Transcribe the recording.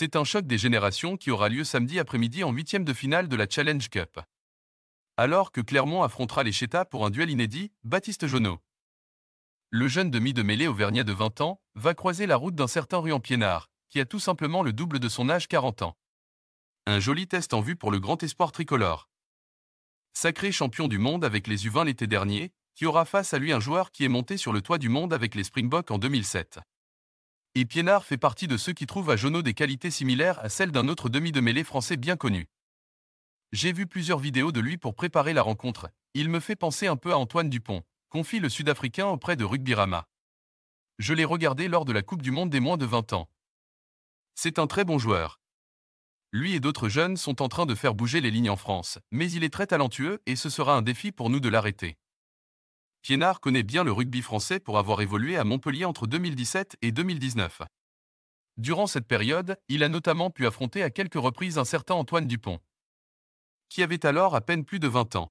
C'est un choc des générations qui aura lieu samedi après-midi en huitième de finale de la Challenge Cup. Alors que Clermont affrontera les Chétas pour un duel inédit, Baptiste Jonot. Le jeune demi de mêlée auvergnat de 20 ans va croiser la route d'un certain Ruan Piénard, qui a tout simplement le double de son âge 40 ans. Un joli test en vue pour le grand espoir tricolore. Sacré champion du monde avec les U20 l'été dernier, qui aura face à lui un joueur qui est monté sur le toit du monde avec les Springboks en 2007 et Piénard fait partie de ceux qui trouvent à Jonot des qualités similaires à celles d'un autre demi de mêlée français bien connu. J'ai vu plusieurs vidéos de lui pour préparer la rencontre. Il me fait penser un peu à Antoine Dupont, confie le Sud-Africain auprès de Rama. Je l'ai regardé lors de la Coupe du Monde des moins de 20 ans. C'est un très bon joueur. Lui et d'autres jeunes sont en train de faire bouger les lignes en France, mais il est très talentueux et ce sera un défi pour nous de l'arrêter. Piénard connaît bien le rugby français pour avoir évolué à Montpellier entre 2017 et 2019. Durant cette période, il a notamment pu affronter à quelques reprises un certain Antoine Dupont, qui avait alors à peine plus de 20 ans.